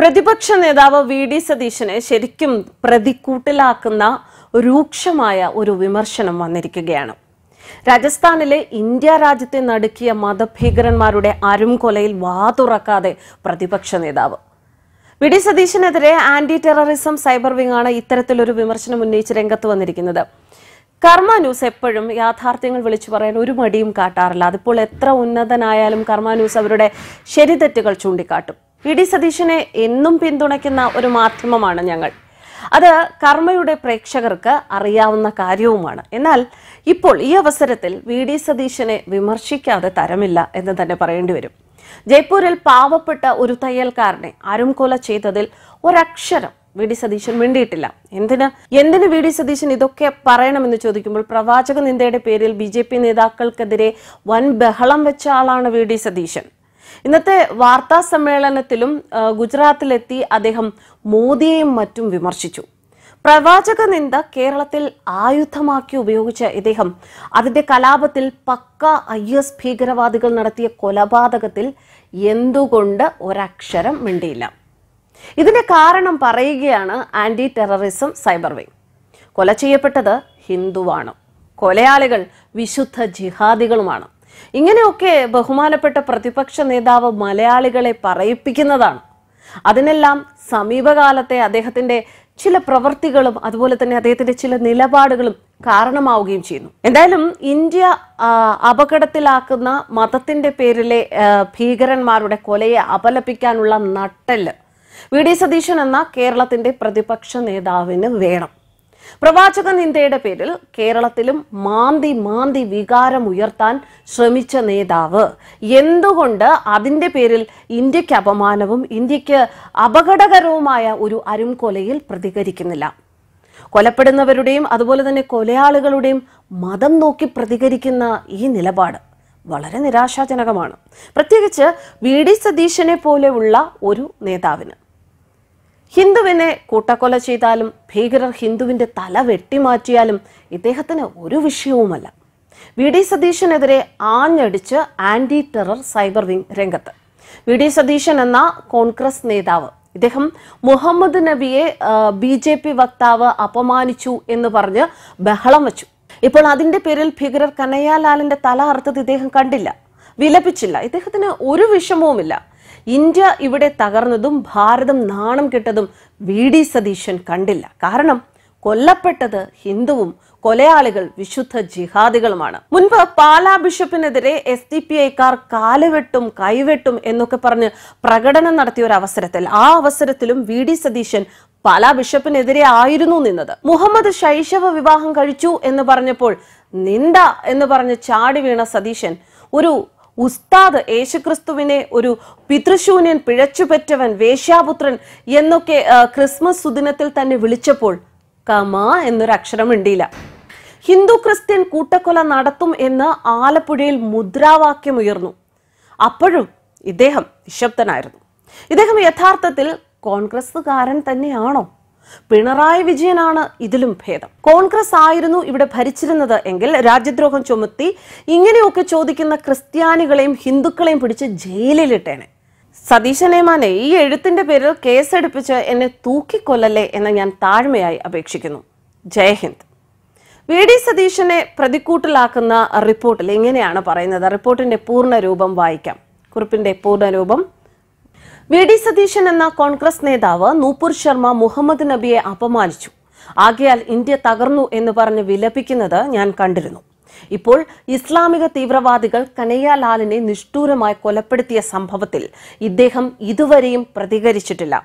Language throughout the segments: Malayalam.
പ്രതിപക്ഷ നേതാവ് വി ഡി സതീശനെ ശരിക്കും പ്രതിക്കൂട്ടിലാക്കുന്ന രൂക്ഷമായ ഒരു വിമർശനം വന്നിരിക്കുകയാണ് രാജസ്ഥാനിലെ ഇന്ത്യ രാജ്യത്തെ നടുക്കിയ മതഭീകരന്മാരുടെ അരുംകൊലയിൽ വാതുറക്കാതെ പ്രതിപക്ഷ നേതാവ് വി ഡി സതീശനെതിരെ ആന്റി ടെററിസം സൈബർ വിങ്ങാണ് ഇത്തരത്തിലൊരു വിമർശനം ഉന്നയിച്ച് രംഗത്ത് വന്നിരിക്കുന്നത് കർമ്മ ന്യൂസ് എപ്പോഴും യാഥാർത്ഥ്യങ്ങൾ വിളിച്ചു പറയാൻ ഒരു മടിയും കാട്ടാറില്ല അതിപ്പോൾ എത്ര ഉന്നതനായാലും കർമ്മ ന്യൂസ് അവരുടെ ശരിതെറ്റുകൾ ചൂണ്ടിക്കാട്ടും വി ഡി സതീശനെ എന്നും പിന്തുണയ്ക്കുന്ന ഒരു മാധ്യമമാണ് ഞങ്ങൾ അത് കർമ്മയുടെ പ്രേക്ഷകർക്ക് അറിയാവുന്ന കാര്യവുമാണ് എന്നാൽ ഇപ്പോൾ ഈ അവസരത്തിൽ വി ഡി സതീശനെ വിമർശിക്കാതെ തരമില്ല എന്ന് തന്നെ പറയേണ്ടി വരും ജയ്പൂരിൽ പാവപ്പെട്ട ഒരു തയ്യൽക്കാരനെ ആരും കൊല ചെയ്തതിൽ ഒരക്ഷരം വി ഡി സതീശൻ മിണ്ടിയിട്ടില്ല എന്തിന് എന്തിന് വി ഡി സതീശൻ ഇതൊക്കെ പറയണമെന്ന് ചോദിക്കുമ്പോൾ പ്രവാചക നിന്ദയുടെ പേരിൽ ബി ജെ പി നേതാക്കൾക്കെതിരെ വൻ ബഹളം വെച്ച ആളാണ് വി ഡി സതീശൻ ഇന്നത്തെ വാർത്താ സമ്മേളനത്തിലും ഗുജറാത്തിലെത്തി അദ്ദേഹം മോദിയെയും മറ്റും വിമർശിച്ചു പ്രവാചക നിന്ദ കേരളത്തിൽ ആയുധമാക്കി ഉപയോഗിച്ച ഇദ്ദേഹം അതിന്റെ കലാപത്തിൽ പക്ക ഐ എസ് ഭീകരവാദികൾ നടത്തിയ കൊലപാതകത്തിൽ എന്തുകൊണ്ട് ഒരക്ഷരം മിണ്ടിയില്ല ഇതിന്റെ കാരണം പറയുകയാണ് ആന്റി ടെററിസം സൈബർ വിങ് കൊല ചെയ്യപ്പെട്ടത് ഹിന്ദുവാണ് കൊലയാളികൾ വിശുദ്ധ ജിഹാദികളുമാണ് ഇങ്ങനെയൊക്കെ ബഹുമാനപ്പെട്ട പ്രതിപക്ഷ നേതാവ് മലയാളികളെ പറയിപ്പിക്കുന്നതാണ് അതിനെല്ലാം സമീപകാലത്തെ അദ്ദേഹത്തിന്റെ ചില പ്രവർത്തികളും അതുപോലെ തന്നെ അദ്ദേഹത്തിന്റെ ചില നിലപാടുകളും കാരണമാവുകയും ചെയ്യുന്നു എന്തായാലും ഇന്ത്യ അപകടത്തിലാക്കുന്ന മതത്തിന്റെ പേരിലെ ഭീകരന്മാരുടെ കൊലയെ അപലപിക്കാനുള്ള നട്ടെല്ല് വി ഡി സതീശൻ എന്ന കേരളത്തിന്റെ പ്രതിപക്ഷ നേതാവിന് വേണം പ്രവാചക നിന്ദയുടെ പേരിൽ കേരളത്തിലും മാന്തി മാന്തി വികാരം ഉയർത്താൻ ശ്രമിച്ച നേതാവ് എന്തുകൊണ്ട് അതിൻ്റെ പേരിൽ ഇന്ത്യക്ക് അപമാനവും ഇന്ത്യക്ക് അപകടകരവുമായ ഒരു അരുംകൊലയിൽ പ്രതികരിക്കുന്നില്ല കൊലപ്പെടുന്നവരുടെയും അതുപോലെ തന്നെ കൊലയാളികളുടെയും മതം നോക്കി പ്രതികരിക്കുന്ന ഈ നിലപാട് വളരെ നിരാശാജനകമാണ് പ്രത്യേകിച്ച് വി ഡി സതീശനെ പോലെയുള്ള ഒരു നേതാവിന് ഹിന്ദുവിനെ കൂട്ടക്കൊല ചെയ്താലും ഭീകരർ ഹിന്ദുവിന്റെ തല വെട്ടിമാറ്റിയാലും ഇദ്ദേഹത്തിന് ഒരു വിഷയവുമല്ല വി ഡി സതീശനെതിരെ ആഞ്ഞടിച്ച് ആന്റി ടെറർ സൈബർ വിംഗ് രംഗത്ത് വി ഡി സതീശൻ എന്ന കോൺഗ്രസ് നേതാവ് ഇദ്ദേഹം മുഹമ്മദ് നബിയെ ബി ജെ പി വക്താവ് അപമാനിച്ചു എന്ന് പറഞ്ഞ് ബഹളം വച്ചു ഇപ്പോൾ അതിന്റെ പേരിൽ ഭീകരർ കനയ്യാലാലിന്റെ തല അർത്ഥത്ത് ഇദ്ദേഹം കണ്ടില്ല വിലപിച്ചില്ല ഇദ്ദേഹത്തിന് ഒരു വിഷമവുമില്ല ഇന്ത്യ ഇവിടെ തകർന്നതും ഭാരതം നാണം കെട്ടതും വി ഡി സതീശൻ കണ്ടില്ല കാരണം കൊല്ലപ്പെട്ടത് ഹിന്ദുവും കൊലയാളികൾ വിശുദ്ധ ജിഹാദികളുമാണ് മുൻപ് പാലാ ബിഷപ്പിനെതിരെ എസ് ഡി പി ഐക്കാർ കാലുവെട്ടും കൈവെട്ടും എന്നൊക്കെ പറഞ്ഞ് പ്രകടനം നടത്തിയ ഒരു അവസരത്തിൽ ആ അവസരത്തിലും വി ഡി സതീശൻ പാലാ ബിഷപ്പിനെതിരെ ആയിരുന്നു നിന്നത് മുഹമ്മദ് ശൈശവ വിവാഹം കഴിച്ചു എന്ന് പറഞ്ഞപ്പോൾ നിന്ദ എന്ന് പറഞ്ഞ് ചാടി വീണ സതീശൻ ഒരു ഉസ്താദ് യേശുക്രിസ്തുവിനെ ഒരു പിതൃശൂന്യൻ പിഴച്ചുപെറ്റവൻ വേശ്യാപുത്രൻ എന്നൊക്കെ ക്രിസ്മസ് സുദിനത്തിൽ തന്നെ വിളിച്ചപ്പോൾ കമ എന്നൊരു അക്ഷരം ഉണ്ടിയില്ല ഹിന്ദു ക്രിസ്ത്യൻ കൂട്ടക്കൊല നടത്തും എന്ന് ആലപ്പുഴയിൽ മുദ്രാവാക്യം ഉയർന്നു അപ്പോഴും ഇദ്ദേഹം നിശബ്ദനായിരുന്നു ഇദ്ദേഹം യഥാർത്ഥത്തിൽ കോൺഗ്രസ്സുകാരൻ തന്നെയാണോ പിണറായി വിജയനാണ് ഇതിലും ഭേദം കോൺഗ്രസ് ആയിരുന്നു ഇവിടെ ഭരിച്ചിരുന്നത് എങ്കിൽ രാജ്യദ്രോഹം ചുമത്തി ഇങ്ങനെയൊക്കെ ചോദിക്കുന്ന ക്രിസ്ത്യാനികളെയും ഹിന്ദുക്കളെയും പിടിച്ച് ജയിലിലിട്ടേനെ സതീശൻ ഏമാനെ ഈ എഴുത്തിന്റെ പേരിൽ കേസെടുപ്പിച്ച് എന്നെ തൂക്കിക്കൊല്ലല്ലേ എന്ന് ഞാൻ താഴ്മയായി അപേക്ഷിക്കുന്നു ജയഹിന്ദ് വി ഡി സതീശനെ പ്രതിക്കൂട്ടിലാക്കുന്ന റിപ്പോർട്ടിൽ എങ്ങനെയാണ് പറയുന്നത് റിപ്പോർട്ടിന്റെ പൂർണ്ണ രൂപം വായിക്കാം കുറിപ്പിന്റെ പൂർണ്ണരൂപം വി ഡി സതീശൻ എന്ന കോൺഗ്രസ് നേതാവ് നൂപൂർ ശർമ്മ മുഹമ്മദ് നബിയെ അപമാനിച്ചു ആകയാൽ ഇന്ത്യ തകർന്നു എന്ന് പറഞ്ഞ് വിലപിക്കുന്നത് ഞാൻ കണ്ടിരുന്നു ഇപ്പോൾ ഇസ്ലാമിക തീവ്രവാദികൾ കനയ്യാലാലിനെ നിഷ്ഠൂരമായി കൊലപ്പെടുത്തിയ സംഭവത്തിൽ ഇദ്ദേഹം ഇതുവരെയും പ്രതികരിച്ചിട്ടില്ല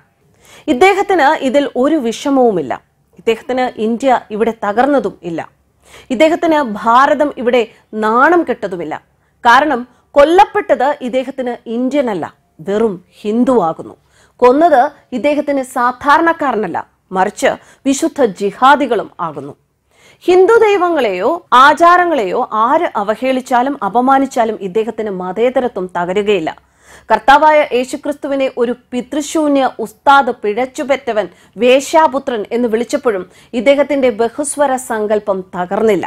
ഇദ്ദേഹത്തിന് ഇതിൽ ഒരു വിഷമവുമില്ല ഇദ്ദേഹത്തിന് ഇന്ത്യ ഇവിടെ തകർന്നതും ഇല്ല ഇദ്ദേഹത്തിന് ഭാരതം ഇവിടെ നാണം കെട്ടതുമില്ല കാരണം കൊല്ലപ്പെട്ടത് ഇദ്ദേഹത്തിന് ഇന്ത്യനല്ല വെറും ഹിന്ദുവാകുന്നു കൊന്നത് ഇദ്ദേഹത്തിന് സാധാരണക്കാരനല്ല മറിച്ച് വിശുദ്ധ ജിഹാദികളും ആകുന്നു ഹിന്ദു ദൈവങ്ങളെയോ ആചാരങ്ങളെയോ ആര് അവഹേളിച്ചാലും അപമാനിച്ചാലും ഇദ്ദേഹത്തിന് മതേതരത്വം തകരുകയില്ല കർത്താവായ യേശുക്രിസ്തുവിനെ ഒരു പിതൃശൂന്യ ഉസ്താദ് പിഴച്ചുപെറ്റവൻ വേശ്യാപുത്രൻ എന്ന് വിളിച്ചപ്പോഴും ഇദ്ദേഹത്തിന്റെ ബഹുസ്വര സങ്കല്പം തകർന്നില്ല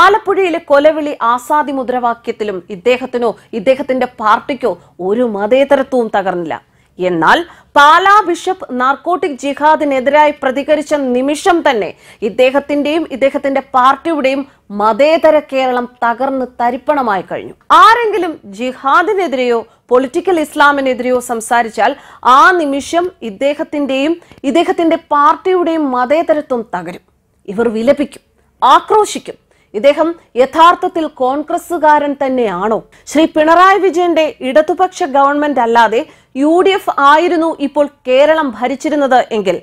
ആലപ്പുഴയിലെ കൊലവിളി ആസാദി മുദ്രാവാക്യത്തിലും ഇദ്ദേഹത്തിനോ ഇദ്ദേഹത്തിന്റെ പാർട്ടിക്കോ ഒരു മതേതരത്വവും തകർന്നില്ല എന്നാൽ പാലാ ബിഷപ്പ് നാർക്കോട്ടിക് ജിഹാദിനെതിരായി പ്രതികരിച്ച നിമിഷം തന്നെ ഇദ്ദേഹത്തിന്റെയും ഇദ്ദേഹത്തിന്റെ പാർട്ടിയുടെയും മതേതര കേരളം തകർന്ന് തരിപ്പണമായി കഴിഞ്ഞു ആരെങ്കിലും ജിഹാദിനെതിരെയോ പൊളിറ്റിക്കൽ ഇസ്ലാമിനെതിരെയോ സംസാരിച്ചാൽ ആ നിമിഷം ഇദ്ദേഹത്തിന്റെയും ഇദ്ദേഹത്തിന്റെ പാർട്ടിയുടെയും മതേതരത്വം തകരും ഇവർ വിലപിക്കും ആക്രോശിക്കും ഇദ്ദേഹം യഥാർത്ഥത്തിൽ കോൺഗ്രസുകാരൻ തന്നെയാണോ ശ്രീ പിണറായി വിജയന്റെ ഇടതുപക്ഷ ഗവൺമെന്റ് അല്ലാതെ യു ഡി എഫ് ആയിരുന്നു ഇപ്പോൾ കേരളം ഭരിച്ചിരുന്നത് എങ്കിൽ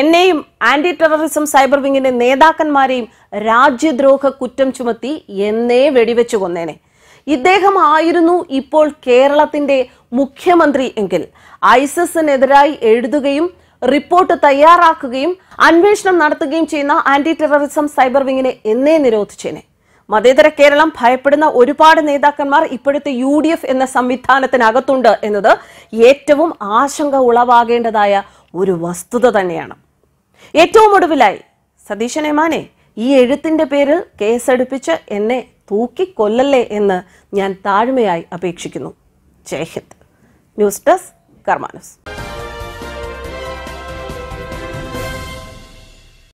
എന്നെയും ആന്റി ടെററിസം സൈബർ വിങ്ങിന്റെ നേതാക്കന്മാരെയും രാജ്യദ്രോഹ കുറ്റം ചുമത്തി എന്നേ വെടിവെച്ചു കൊന്നേനെ ഇദ്ദേഹം ആയിരുന്നു ഇപ്പോൾ കേരളത്തിന്റെ മുഖ്യമന്ത്രി എങ്കിൽ ഐസിസിനെതിരായി എഴുതുകയും റിപ്പോർട്ട് തയ്യാറാക്കുകയും അന്വേഷണം നടത്തുകയും ചെയ്യുന്ന ആന്റി ടെററിസം സൈബർ വിങ്ങിനെ എന്നേ നിരോധിച്ചേനെ മതേതര കേരളം ഭയപ്പെടുന്ന ഒരുപാട് നേതാക്കന്മാർ ഇപ്പോഴത്തെ യു ഡി എഫ് എന്ന സംവിധാനത്തിനകത്തുണ്ട് എന്നത് ഏറ്റവും ആശങ്ക ഉളവാകേണ്ടതായ ഒരു വസ്തുത തന്നെയാണ് ഏറ്റവും ഒടുവിലായി സതീശൻ എമാനെ ഈ എഴുത്തിന്റെ പേരിൽ കേസെടുപ്പിച്ച് എന്നെ തൂക്കി കൊല്ലല്ലേ എന്ന് ഞാൻ താഴ്മയായി അപേക്ഷിക്കുന്നു ജയ് ഹിന്ദ് ന്യൂസ് ഡെസ്ക് കർമാനസ്